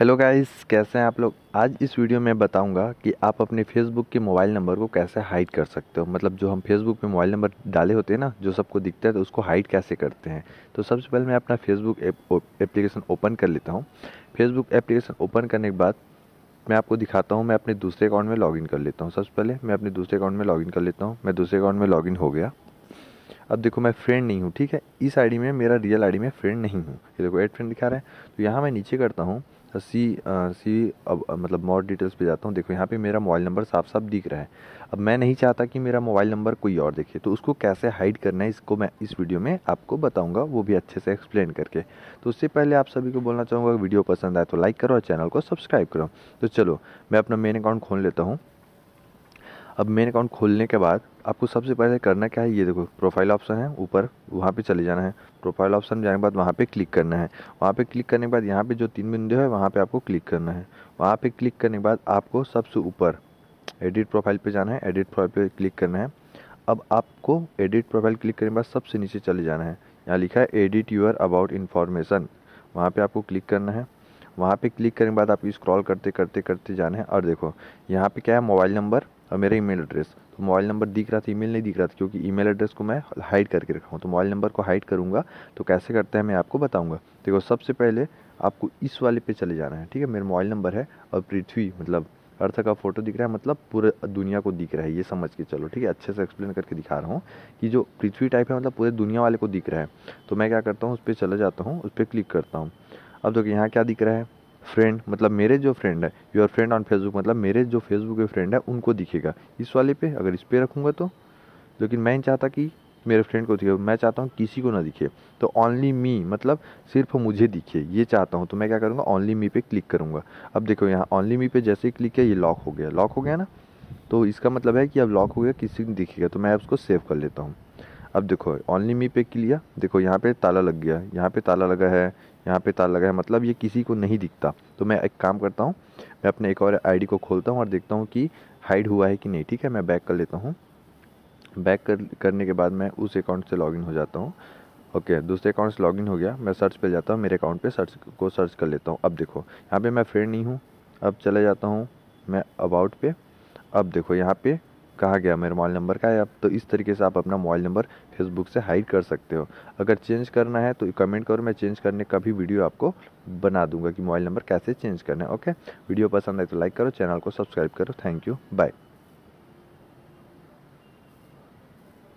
hello guys कैसे हैं आप लोग आज इस वीडियो में बताऊंगा कि आप अपने फेसबुक के मोबाइल नंबर को कैसे हाइड कर सकते हो मतलब जो हम फेसबुक पे मोबाइल नंबर डाले होते हैं ना जो सबको दिखता है तो उसको हाइड कैसे करते हैं तो सबसे पहले मैं अपना फेसबुक एप्लीकेशन ओपन कर लेता हूँ फेसबुक एप्लीकेशन ओपन करने के बाद मैं आपको दिखाता हूँ मैं अपने दूसरे अकाउंट में लॉगिन कर लेता हूँ सबसे पहले मैं अपने दूसरे अकाउंट में लॉगिन कर लेता हूँ मैं दूसरे अकाउंट में लॉगिन हो गया अब देखो मैं फ्रेंड नहीं हूँ ठीक है इस आईडी में मेरा रियल आईडी में फ्रेंड नहीं हूँ ये देखो एड फ्रेंड दिखा रहा है तो यहाँ मैं नीचे करता हूँ सी आ, सी अब मतलब मोर डिटेल्स पे जाता हूँ देखो यहाँ पे मेरा मोबाइल नंबर साफ साफ दिख रहा है अब मैं नहीं चाहता कि मेरा मोबाइल नंबर कोई और देखे तो उसको कैसे हाइड करना है इसको मैं इस वीडियो में आपको बताऊँगा वो भी अच्छे से एक्सप्लेन करके तो उससे पहले आप सभी को बोलना चाहूँगा वीडियो पसंद आए तो लाइक करो और चैनल को सब्सक्राइब करो तो चलो मैं अपना मेन अकाउंट खोल लेता हूँ अब मेन अकाउंट खोलने के बाद आपको सबसे पहले करना क्या है ये देखो प्रोफाइल ऑप्शन है ऊपर वहाँ पे चले जाना है प्रोफाइल ऑप्शन जाने के बाद वहाँ पे क्लिक करना है वहाँ पे क्लिक करने के बाद यहाँ पे जो तीन बिंदु है वहाँ पे आपको क्लिक करना है वहाँ पे क्लिक करने के बाद आपको सबसे ऊपर एडिट प्रोफाइल पे जाना है एडिट प्रोफाइल पर क्लिक करना है अब आपको एडिट प्रोफाइल क्लिक करने के बाद सबसे नीचे चले जाना है यहाँ लिखा है एडिट यूर अबाउट इन्फॉर्मेशन वहाँ पर आपको क्लिक करना है वहाँ पर क्लिक करने के बाद आप स्क्रॉल करते करते करते जाना है और देखो यहाँ पर क्या है मोबाइल नंबर और मेरा मेल एड्रेस तो मोबाइल नंबर दिख रहा था मेल नहीं दिख रहा था क्योंकि मेल एड्रेस को मैं हाइड करके रखा हूँ तो मोबाइल नंबर को हाइड करूँगा तो कैसे करते हैं मैं आपको बताऊँगा देखो सबसे पहले आपको इस वाले पे चले जाना है ठीक है मेरा मोबाइल नंबर है और पृथ्वी मतलब अर्थ का फ़ोटो दिख रहा है मतलब पूरे दुनिया को दिख रहा है ये समझ के चलो ठीक है अच्छे से एक्सप्लेन करके दिखा रहा हूँ कि जो पृथ्वी टाइप है मतलब पूरे दुनिया वाले को दिख रहा है तो मैं क्या करता हूँ उस पर चला जाता हूँ उस पर क्लिक करता हूँ अब देखो यहाँ क्या दिख रहा है फ्रेंड मतलब मेरे जो फ्रेंड है योर फ्रेंड ऑन फेसबुक मतलब मेरे जो फेसबुक के फ्रेंड है उनको दिखेगा इस वाले पे अगर इस पर रखूँगा तो लेकिन मैं नहीं चाहता कि मेरे फ्रेंड को दिखे मैं चाहता हूँ किसी को ना दिखे तो ओनली मी मतलब सिर्फ मुझे दिखे ये चाहता हूँ तो मैं क्या करूँगा ओनली मी पे क्लिक करूँगा अब देखो यहाँ ओनली मी पे जैसे ही क्लिक किया ये लॉक हो गया लॉक हो गया ना तो इसका मतलब है कि अब लॉक हो गया किसी को दिखेगा तो मैं उसको सेव कर लेता हूँ अब देखो ऑनली मी पे लिया देखो यहाँ पे ताला लग गया है यहाँ पे ताला लगा है यहाँ पे ताला लगा है मतलब ये किसी को नहीं दिखता तो मैं एक काम करता हूँ मैं अपने एक और आईडी को खोलता हूँ और देखता हूँ कि हाइड हुआ है कि नहीं ठीक है मैं बैक कर लेता हूँ बैक कर करने के बाद मैं उस अकाउंट से लॉग हो जाता हूँ ओके okay, दूसरे अकाउंट से लॉगिन हो गया मैं सर्च पर जाता हूँ मेरे अकाउंट पर सर्च को सर्च कर लेता हूँ अब देखो यहाँ पर मैं फ्रेंड नहीं हूँ अब चले जाता हूँ मैं अबाउट पे अब देखो यहाँ पे कहा गया मेरा मोबाइल नंबर का है आप तो इस तरीके से आप अपना मोबाइल नंबर फेसबुक से हाइड कर सकते हो अगर चेंज करना है तो कमेंट करो मैं चेंज करने का भी वीडियो आपको बना दूंगा कि मोबाइल नंबर कैसे चेंज करना है ओके वीडियो पसंद आए तो लाइक करो चैनल को सब्सक्राइब करो थैंक यू बाय